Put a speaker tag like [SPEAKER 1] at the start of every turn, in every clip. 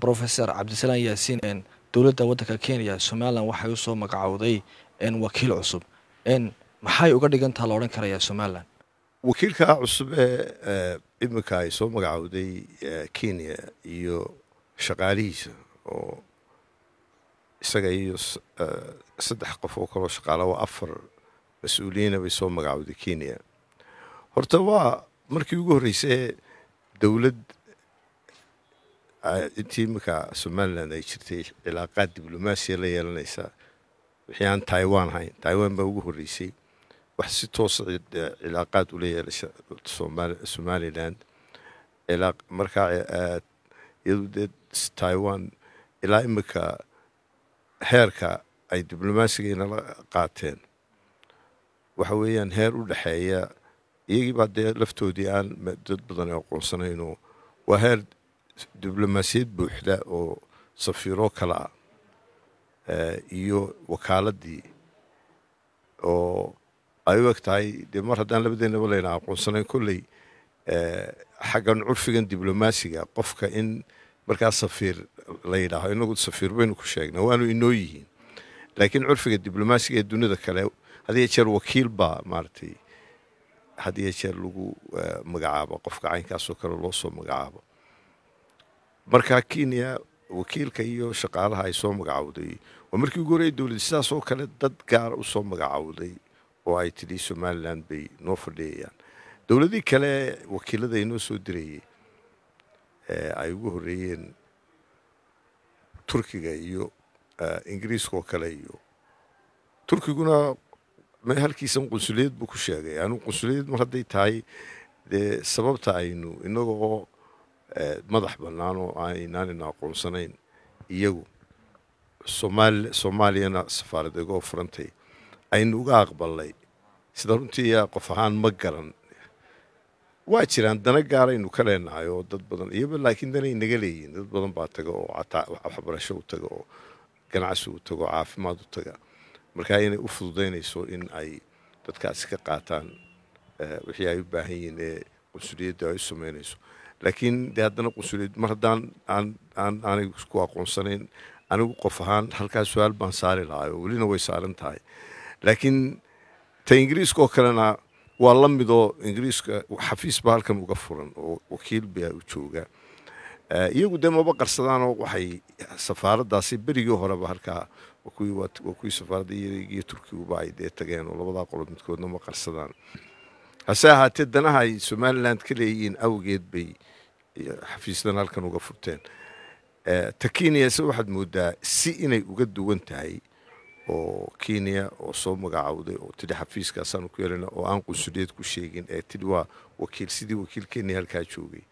[SPEAKER 1] professor cabdisalaam yaasiin dowladda waddanka kenya somalilan waxay usoo magacowday wakiil cusub maxay uga dhigan taha la odhan karayaa somalilan wakiilka cusub ee iminka ay soo magacowday kenya iyo shaqaalihiisa oo isaga iyo saddex qof oo kaloo shaqaala waa afar mas-uuliyiina bay soo magacowday kenya horta waa markii ugu horreysee dowlad intii iminka somalilan ay jirtay cilaaqaad diblomaasiya la yeelanaysaa wixii aan taiwan ahayn taiwan baa ugu horreysay wax si toosa ah cilaaqaad eh, ula yeelaysa somaliland markaa iyadu eh, dee taiwan ilaa imika heerka ay diblomaasigainala qaateen waxa weeyaan heer u dhexeeya iyagii baa dee laftoodii aan dad badan aqoonsanaynoo waa heer diblomaasiyad buuxda oo safiiro kale ah iyo wakaaladii oo ay u eg tahay dee mar haddaan labadeenaba layna aqoonsanayn kolley eh, xaggan curfigan diblomaasiga qofka in markaa safiir la yidhaaho inagu safiir baynu ku sheegnay waanu inoo yihiin laakiin curfiga diblomaasiga ee dunida kale hadiyo jeer wakiil baa maaragtay hadiyo jeer lagu eh, magacaabo qofka caynkaasoo kale loo soo magacaabo markaa kenya wakiilka iyo shaqaalaha ay soo magacawday waa markii ugu horeye dowladda sidaasoo kale dad gaara u soo magacawday oo ay tidhi somalilan bay noo fadhiyayaan dowladii kale wakiilada ay noo soo dirayey eh, ay ugu horeeyeen turkiga iyo eh, ingiriiska oo kale iyo turkiguna halkiisan qunsuliyad buu ku sheegay anu qunsuliyad mar hadday tahay dee sababta aynu inagoo Eh, madax bannaan oo aananina aqoonsanayn iyagu soomaaliyana safaarad igoo furantay aynu uga aqbalnay sida runtii qof ahaan ma garan waa jiraan dana gaaraynu ka leenahay oo dad badan iyaba laakiin danay naga leeyihin dad badan baa taga oo waxbarasho u taga oo ganacsi u taga oo caafimaad u taga markaa inay u fududaynayso in ay dadkaasi ka qaataan eh, wixii ay u baahan yihiin ee qunsuliyadda ay u samaynayso laakiin dee haddana qusulid mar haddaan aanay isku aqoonsanayn anigu qof ahaan halkaa su-aal baan saari lahaay oo welina way saaran tahay laakiin ta ingiriiska oo kalena waa la midoo ingiriiska xafiis baa halkan uga furan oo wakiil baa u jooga iyagu dee maba qarsadaanoo waxay safaaraddaasi berigii horeba halkaa kuwii safaaradda iyo turkiguba ay dee tageen oo labadaa qolood midkoodna ma qarsadaan hase ahaatee danaha ay somaliland ka leeyihiin awgeed bay xafiisdan halkan uga furteen eh, ta kenya waxaad moodaa si inay uga duwan tahay oo kenya oo soo magacawday oo tidhi xafiiskaasaanu ku yeelana oo aan qunsuliyeed ku sheegin ee eh, tidhi waa wakiil sidii wakiil kenya halkaa joogay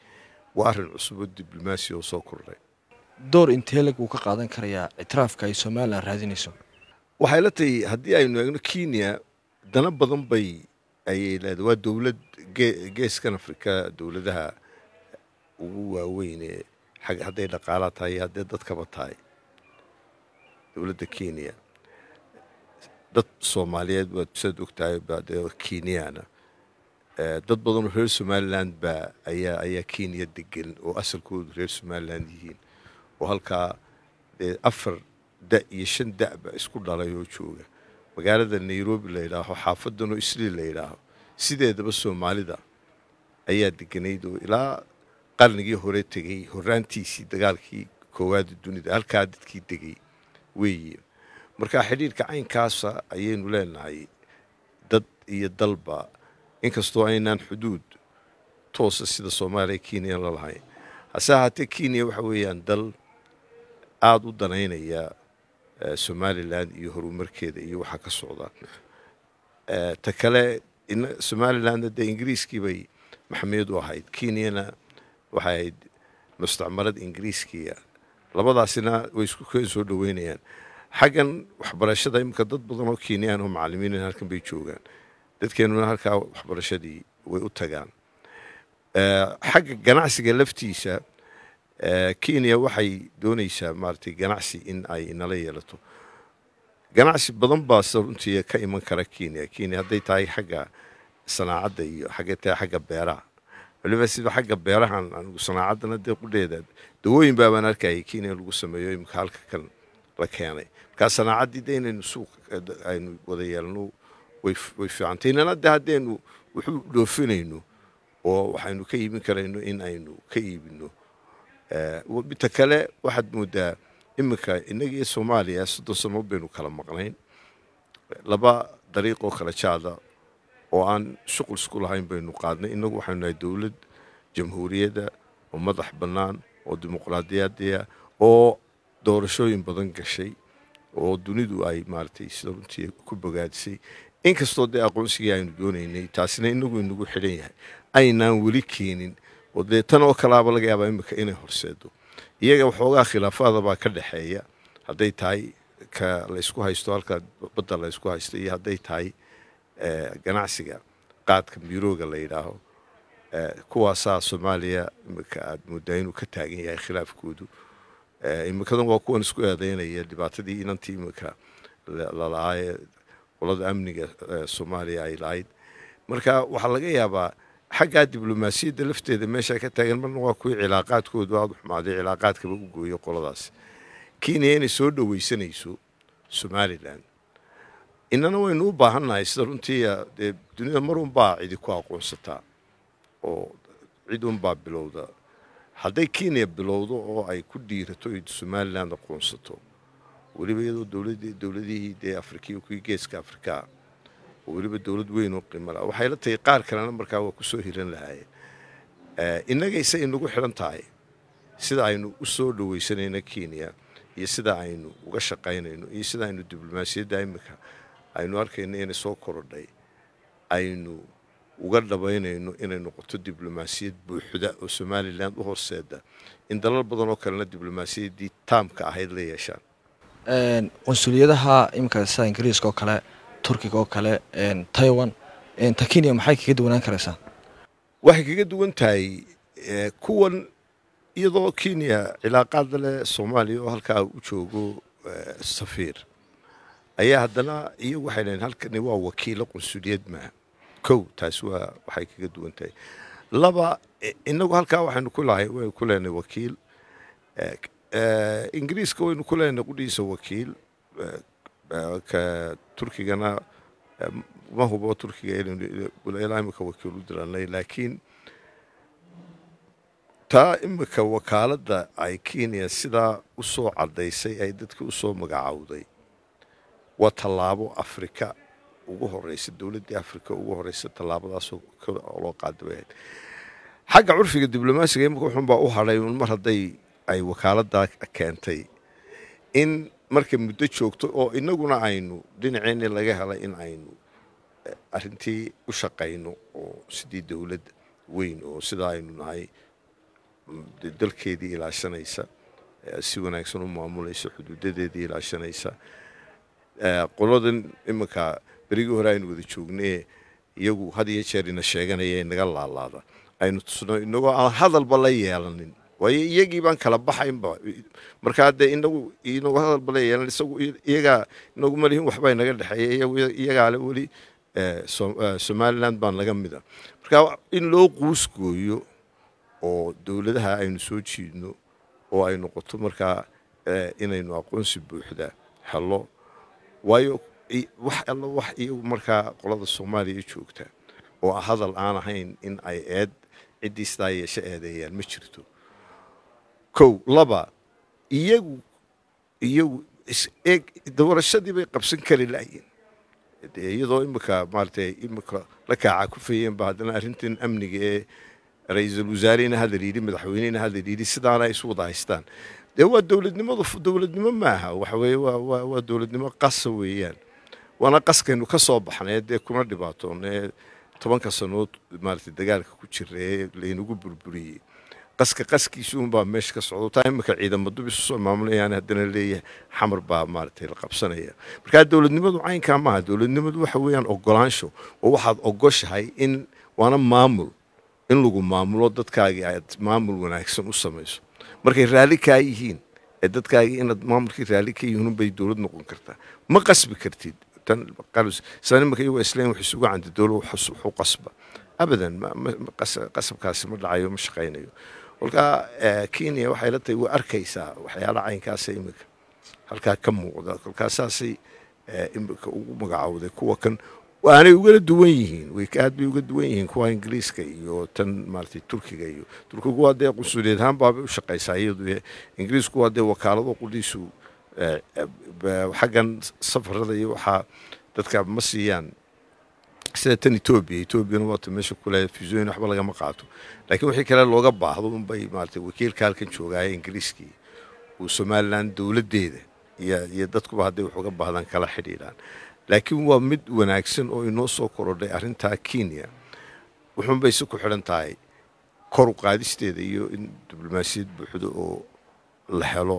[SPEAKER 1] waa arrin cusub oo diblomaasi oo soo kordhay door intee lag ka qaadan karayaa ictiraafka ay somaliland raadinayso waxay la tahay haddii aynu egno kenya dana badan bay ayay leedahay waa dowlad geeskan afrika dowladaha ugu waaweynee hadday dhaqaalaa tahay iyo haddee dadkaba tahay dowladda kenya dad soomaaliyeed waad saad og tahay kenyana eh, dad badanoo reer somaliland baa ayaa ayaa kenya degan oo asalkoodu reer somaliland yihiin oo halkaa afar da iyo shan da ba isku dhalay oo jooga magaalada nairobi la yidhaaho xaafaddano isliil la yidhaaho sideedaba soomaalida ayaa deganayd oo ilaa qarnigii hore tegey horaantiisii dagaalkii koowaada dunida halkaa dadkii degay weeye marka xidhiirka caynkaasa ayaynu leenahay dad iyo dalba inkastoo aynaan xuduud toosa sida soomaaliya kenya la lahayn hase ahaatee kenya waxa weeyaan dal aada u danaynaya somalilan iyo horumarkeeda iyo waxaa ka socda ta kale somalilanna dee ingiriiskii bay maxmiyad u ahayd kenyana waxay ahayd mustacmarad ingiriiskiia ah. labadaasina way isku keen soo dhoweynayaan xaggan waxbarashada iminka dad badan oo kenyaan oo macalimiin ah halkan bay joogaan dadkeenuna halkaa waxbarashadii way u tagaan xagga ganacsiga laftiisa Eh, kenya waxay doonaysaa maaragtay ganacsi in ay inala yeelato ganacsi badan baa se runtii ka iman kara kenya kenya hadday tahay xagga sanaacadda iyo xaggay xagga beeraha waliba sida xagga beerahan anigu sanaacadana dee qudheeda dawooyin baabaan arkayay kenya lagu sameeyo iminka halka kan la keenay markaa sanaacaddii de inaynu suuq eh, aynu wada yeelno way fiicantay inana de haddaynu wuxuu dhoofinayno oo waxaynu ka iibin karayno in aynu ka iibino midta kale waxaad moodaa iminka innaga soomaaliya soddon sano baynu kala maqnayn laba dariiqoo kala jaada oo aan shuqul isku lahayn baynu qaadnay inagu waxaynu nahay dowlad jamhuuriyadda oo madax bannaan oo dimuqraadiyaadiya oo doorashooyin badan gashay oo dunidu ay maaragtay sida runtii ku bogaadisay inkastoo dee aqoonsigii aynu doonaynay taasina inagu inagu xidhan yahay aynaan weli keenin oo dee tan oo kalaaba laga yaabaa imika inay horseedo iyaga waxoogaa khilaafaadabaa ka dhexeeya hadday tahay ka laysku haysto halkaa badda laysku haysto iyo hadday tahay eh, ganacsiga qaadka miirooga la yidhaaho eh, kuwaasaa soomaaliya imika aad moodaa inuu ka taagan yahay khilaafkoodu eh, imikadan waa kuwan isku eedaynaya dhibaatadii inantii imika lalaaaye qolada amniga soomaaliya ay lahayd marka waxaa laga yaabaa xaggaa diblomaasiyadda lafteeda meeshaa ka taagan marna waa kuwii cilaaqaadkoodu aada u xumaaday cilaaqaadkaba u gooyo qoladaas kenya inay soo dhowaysanayso somalilan inana waynu u baahannahay sida runtii dee dunida mar unbaa cidi ku aqoonsataa oo cid unbaa bilowda hadday kenya bilowdo oo ay ku dhiirato somalilan aqoonsato weliba iyadoo dowladihii dee afrikiya kii geeska afrikaa oo weliba dowlad weyn oo qiimo laha waxayla tahay qaar kalena markaa waa ku hiran lahaayeen eh, innagayse inagu xidhan tahay sida aynu u soo dhawaysanayno kenya iyo sida aynu uga shaqaynayno iyo sida aynu diblomaasiyadda iminka aynu arkayno inay soo korodhay aynu uga dhabaynayno inay noqoto diblomaasiyad buuxda oo somalilan u horseeda in dalal badan oo kalena diblomaasiyadii taamka ahayd la yeeshaan qunsuliyadaha iminka sida ingiriiska oo kale turkiga oo kale taiwan ta kenya maxay kaga duwanaan karaysaa waxay kaga duwan tahay e, kuwan iyadoo kenya cilaaqaad leh soomaaliya oo halkaa u joogo e, safiir ayaa haddana iyagu waxay leeyiin halkani waa wakiilo qunsuliyad maaha kow taasi waa waxay kaga duwan tahay laba e, inagu halkaa waxaynu ku lahay waynu ku leenay wakiil ingiriiska waynu ku leenay qudhiisa wakiil turkigana ma hubo turkiga ilaa imika wakiil u diranay laakiin taa imika wakaalada ay kenya sidaa u soo caddaysay ay dadka u soo magacowday waa tallaabo afrika ugu horeysa dowladdii afrika ugu horeysa tallaabadaasoo loo qaadabayahay xagga curfiga diblomaasiga imika wuxunbaa u hadhay mar hadday ay wakaaladdaa keentay in marka muddo joogto oo inaguna aynu dhinaceeni laga helay in aynu eh, arintii u shaqayno oo sidii dowlad weyn oo sidaa aynu nahay mm, dalkeedii ilaashanaysa eh, si wanaagsan u maamulaysa xuduudadeedii ilaashanaysa eh, qoladan iminka berigii hore aynu wada joognee iyagu had iyo jeer ina sheeganaya inaga laalaada aynu tusno inagoo aan hadalba la yeelanin waayo iyagii baan kala baxaynba markaa dee inagu inagu hadal baleeyeen isagu iyagaa inagu malihin waxba inaga dhexeeya iyagaale weli eh, eh, somaliland baan laga mida markaa in loo quusgooyo oo dowladaha aynu soo jiidno oo ay noqoto markaa eh, inaynu aqoonsi buuxda helo waayo wax allo wax iyagu markaa qolada soomaaliya joogta oo hadal aan ahayn in ay eed ciddii sidaa yeesho eedeeyaan ma jirto kow laba iyagu iyagu iseeg doorashadii qabsan kari lahayiin dee iyadoo imika maarata iminka la kaacaa ku fayeen ba haddana arrintan amniga ee ra-iisul wasaarena hadal yidhi madaxweynena hadal yidhi sidaana ay isu wada haystaan dee waa dowladnimadu dowladnimo maaha waxaweye weeye waa waa dowladnimo qasa weeyaan waana qaskaynu ka soo baxnay dee kuna dhibaatoonee tobanka sanood maarata dagaalka ku jira ee laynagu burburiyey qaska qaskiisuunbaa meesha ka socda taa iminka ciidamo isu soo maamulayaan haddana leeyahay xamar baa maaragtay la qabsanaya markaa dowladnimadu caynkaa maaha dowladnimadu waxa weeyaan ogolaansho oo waxaad ogoshahay in waana maamul in lagu maamulo dadkaagii aad maamul wanaagsan u samayso markay raalli kaa yihiin ee dadkaagii inaad maamulkii raalli ka yihiin unbay dowlad noqon kartaa ma qasbi kartid tanimaka iyagoo islaam wax isugu canta dowla waxu qasba abadan qasabkaasi ma dhacayo ma shaqaynayo kolkaa eh, kenya waxay la tahay waa arkaysaa waxyaala caynkaasa iminka halkaa ka muuqda kolkaasaasay eh, iminka ugu magacowday kuwa kan waanay ugala duwan yihiin aad bay uga duwan yihiin kuwa ingiriiska iyo tan maarata turkiga iyo turkigu waa dee qusuuliyad ahaan baabay u shaqeysaa iyadu eh, ingiriisku waa dee wakaalado qudhiisu xaggan safarada iyo waxaa dadka ma siiyaan sida tan etoobiya etoobiyan waata meesha kule fiisooyin waxba lagama qaato laakiin wixii kale looga baahdo unbay maarata wakiilka halkan joogaaye ingiriiskii uu somalilan dowladdeeda iyo dadkuba hadday wax uga baahdaan kala xidhiidhaan laakiin waa mid wanaagsan oo inoo soo korodhay arrintaa kenya wuxuunbay si ku xidhan tahay kor u qaadisteeda iyo in diblomaasiyad buuxdo oo la helo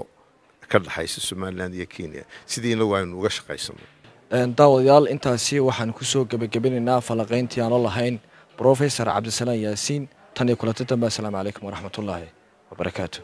[SPEAKER 1] ka dhexaysa somalilan iyo kenya sidii inagu aynu uga shaqaysano daawadayaal intaasi waxaan kusoo gebagabinaynaa falaqayntii aan la lahayn brofesor cabdisalaan yaasiin tan iyo kulanti dambe assalaamu calaykum waraxmatullaahi wabarakaatu